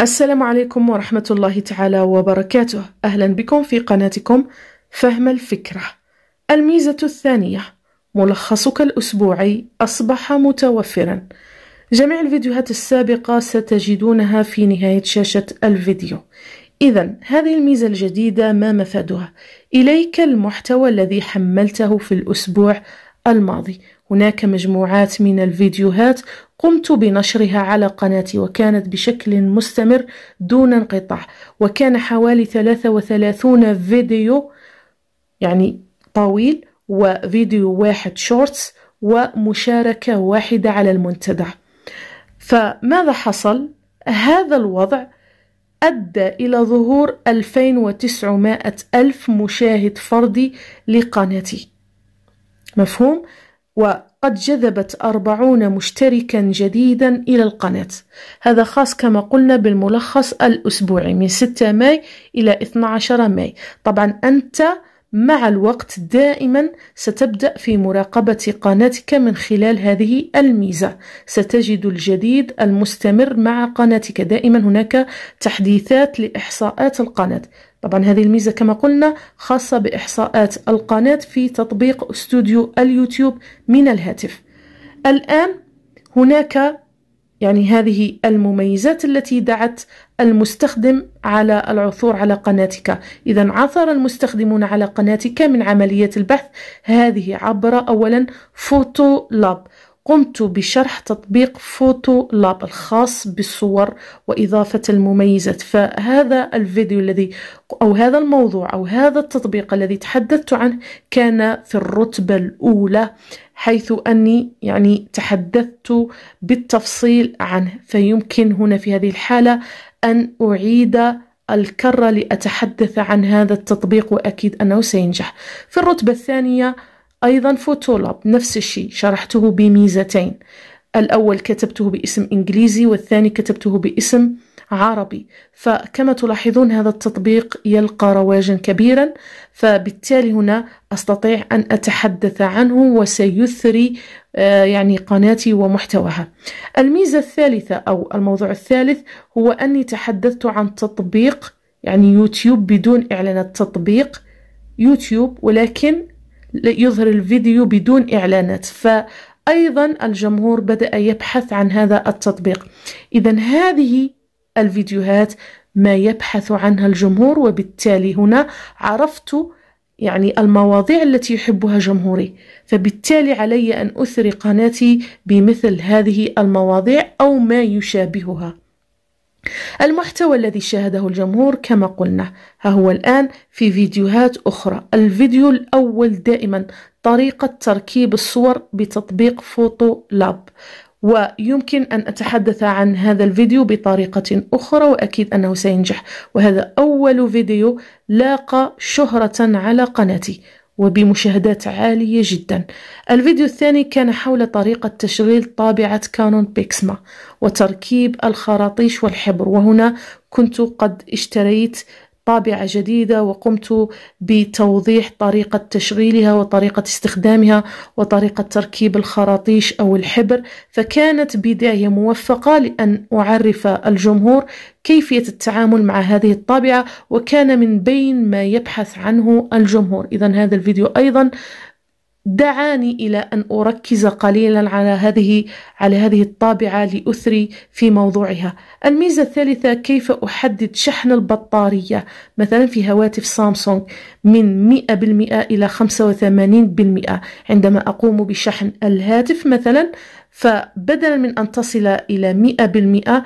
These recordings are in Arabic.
السلام عليكم ورحمة الله تعالى وبركاته أهلا بكم في قناتكم فهم الفكرة الميزة الثانية ملخصك الأسبوعي أصبح متوفرا جميع الفيديوهات السابقة ستجدونها في نهاية شاشة الفيديو إذا هذه الميزة الجديدة ما مفادها؟ إليك المحتوى الذي حملته في الأسبوع الماضي هناك مجموعات من الفيديوهات قمت بنشرها على قناتي وكانت بشكل مستمر دون انقطاع وكان حوالي 33 فيديو يعني طويل وفيديو واحد شورتس ومشاركة واحدة على المنتدى فماذا حصل؟ هذا الوضع أدى إلى ظهور 2900 ألف مشاهد فردي لقناتي مفهوم؟ وقد جذبت أربعون مشتركا جديدا إلى القناة هذا خاص كما قلنا بالملخص الأسبوعي من 6 ماي إلى 12 ماي طبعا أنت مع الوقت دائما ستبدأ في مراقبة قناتك من خلال هذه الميزة ستجد الجديد المستمر مع قناتك دائما هناك تحديثات لإحصاءات القناة طبعا هذه الميزة كما قلنا خاصة بإحصاءات القناة في تطبيق استوديو اليوتيوب من الهاتف الآن هناك يعني هذه المميزات التي دعت المستخدم على العثور على قناتك إذا عثر المستخدمون على قناتك من عملية البحث هذه عبر أولا فوتو لاب قمت بشرح تطبيق فوتو لاب الخاص بالصور وإضافة المميزات فهذا الفيديو الذي أو هذا الموضوع أو هذا التطبيق الذي تحدثت عنه كان في الرتبة الأولى حيث أني يعني تحدثت بالتفصيل عنه فيمكن هنا في هذه الحالة أن أعيد الكرة لأتحدث عن هذا التطبيق وأكيد أنه سينجح في الرتبة الثانية أيضا فوتولاب نفس الشيء شرحته بميزتين الأول كتبته باسم إنجليزي والثاني كتبته باسم عربي فكما تلاحظون هذا التطبيق يلقى رواجا كبيرا فبالتالي هنا أستطيع أن أتحدث عنه وسيثري آه، يعني قناتي ومحتواها الميزة الثالثة أو الموضوع الثالث هو أني تحدثت عن تطبيق يعني يوتيوب بدون إعلان التطبيق يوتيوب ولكن يظهر الفيديو بدون إعلانات فأيضا الجمهور بدأ يبحث عن هذا التطبيق إذا هذه الفيديوهات ما يبحث عنها الجمهور وبالتالي هنا عرفت يعني المواضيع التي يحبها جمهوري فبالتالي علي أن أثري قناتي بمثل هذه المواضيع أو ما يشابهها المحتوى الذي شاهده الجمهور كما قلنا ها هو الآن في فيديوهات أخرى الفيديو الأول دائما طريقة تركيب الصور بتطبيق فوتو لاب ويمكن أن أتحدث عن هذا الفيديو بطريقة أخرى وأكيد أنه سينجح وهذا أول فيديو لاقى شهرة على قناتي وبمشاهدات عالية جدا الفيديو الثاني كان حول طريقة تشغيل طابعة كانون بيكسما وتركيب الخراطيش والحبر وهنا كنت قد اشتريت طابعة جديدة وقمت بتوضيح طريقة تشغيلها وطريقة استخدامها وطريقة تركيب الخراطيش أو الحبر فكانت بداية موفقة لأن أعرف الجمهور كيفية التعامل مع هذه الطابعة وكان من بين ما يبحث عنه الجمهور إذا هذا الفيديو أيضا دعاني إلى أن أركز قليلا على هذه على هذه الطابعة لأثري في موضوعها. الميزة الثالثة كيف أحدد شحن البطارية مثلا في هواتف سامسونج من 100% إلى 85% عندما أقوم بشحن الهاتف مثلا فبدلا من أن تصل إلى 100%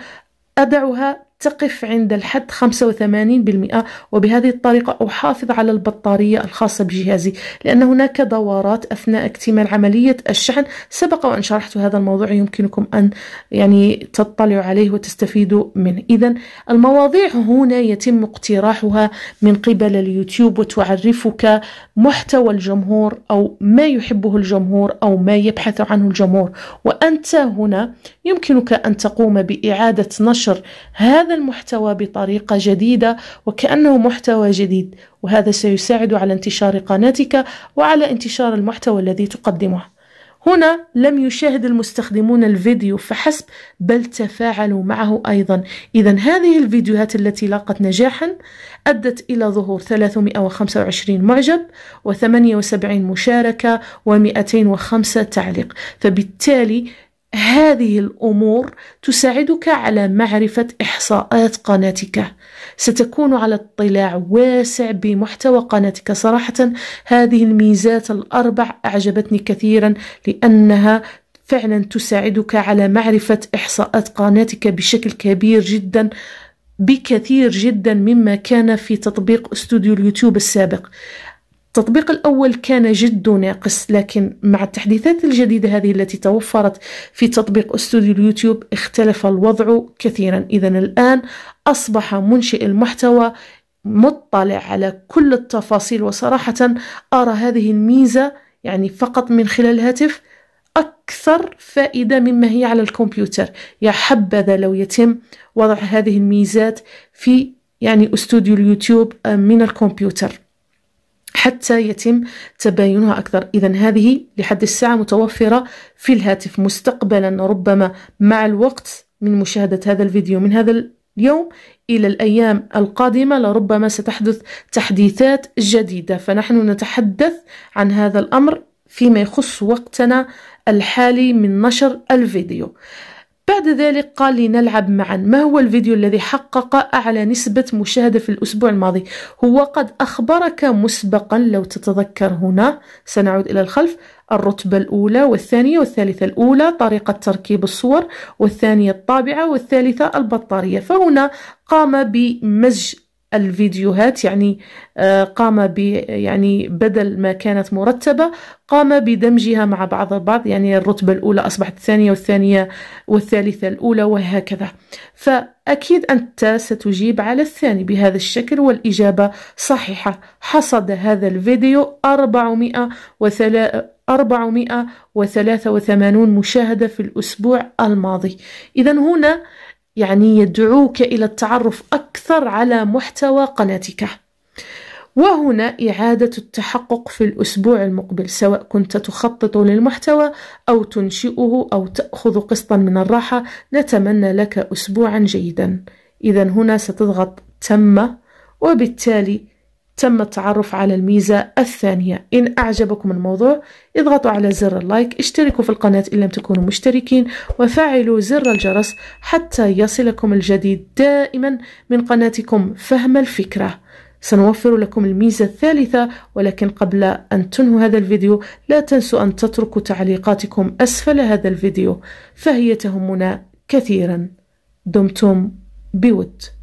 أضعها تقف عند الحد 85% وبهذه الطريقة أحافظ على البطارية الخاصة بجهازي لأن هناك دورات أثناء اكتمال عملية الشحن سبق وأن شرحت هذا الموضوع يمكنكم أن يعني تطلعوا عليه وتستفيدوا منه إذا المواضيع هنا يتم اقتراحها من قبل اليوتيوب وتعرفك محتوى الجمهور أو ما يحبه الجمهور أو ما يبحث عنه الجمهور وأنت هنا يمكنك أن تقوم بإعادة نشر هذا المحتوى بطريقة جديدة وكأنه محتوى جديد وهذا سيساعد على انتشار قناتك وعلى انتشار المحتوى الذي تقدمه هنا لم يشاهد المستخدمون الفيديو فحسب بل تفاعلوا معه أيضا إذا هذه الفيديوهات التي لاقت نجاحا أدت إلى ظهور 325 معجب و78 مشاركة و205 تعليق فبالتالي هذه الأمور تساعدك على معرفة إحصاءات قناتك ستكون على اطلاع واسع بمحتوى قناتك صراحة هذه الميزات الأربع أعجبتني كثيرا لأنها فعلا تساعدك على معرفة إحصاءات قناتك بشكل كبير جدا بكثير جدا مما كان في تطبيق استوديو اليوتيوب السابق التطبيق الأول كان جد ناقص لكن مع التحديثات الجديدة هذه التي توفرت في تطبيق استوديو اليوتيوب اختلف الوضع كثيرا إذا الآن أصبح منشئ المحتوى مطلع على كل التفاصيل وصراحة أرى هذه الميزة يعني فقط من خلال الهاتف أكثر فائدة مما هي على الكمبيوتر يا حبذا لو يتم وضع هذه الميزات في يعني استوديو اليوتيوب من الكمبيوتر حتى يتم تباينها أكثر إذا هذه لحد الساعة متوفرة في الهاتف مستقبلا ربما مع الوقت من مشاهدة هذا الفيديو من هذا اليوم إلى الأيام القادمة لربما ستحدث تحديثات جديدة فنحن نتحدث عن هذا الأمر فيما يخص وقتنا الحالي من نشر الفيديو بعد ذلك قال لي نلعب معا ما هو الفيديو الذي حقق أعلى نسبة مشاهدة في الأسبوع الماضي هو قد أخبرك مسبقا لو تتذكر هنا سنعود إلى الخلف الرتبة الأولى والثانية والثالثة الأولى طريقة تركيب الصور والثانية الطابعة والثالثة البطارية فهنا قام بمزج الفيديوهات يعني آه، قام ب يعني بدل ما كانت مرتبة قام بدمجها مع بعض البعض يعني الرتبة الأولى أصبحت الثانية والثانية والثالثة الأولى وهكذا فأكيد أنت ستجيب على الثاني بهذا الشكل والإجابة صحيحة حصد هذا الفيديو 403 483 مشاهدة في الأسبوع الماضي إذا هنا يعني يدعوك إلى التعرف أكثر على محتوى قناتك وهنا إعادة التحقق في الأسبوع المقبل سواء كنت تخطط للمحتوى أو تنشئه أو تأخذ قسطا من الراحة نتمنى لك أسبوعا جيدا إذا هنا ستضغط تم وبالتالي تم التعرف على الميزة الثانية إن أعجبكم الموضوع اضغطوا على زر اللايك اشتركوا في القناة إن لم تكونوا مشتركين وفعلوا زر الجرس حتى يصلكم الجديد دائما من قناتكم فهم الفكرة سنوفر لكم الميزة الثالثة ولكن قبل أن تنهوا هذا الفيديو لا تنسوا أن تتركوا تعليقاتكم أسفل هذا الفيديو فهي تهمنا كثيرا دمتم بود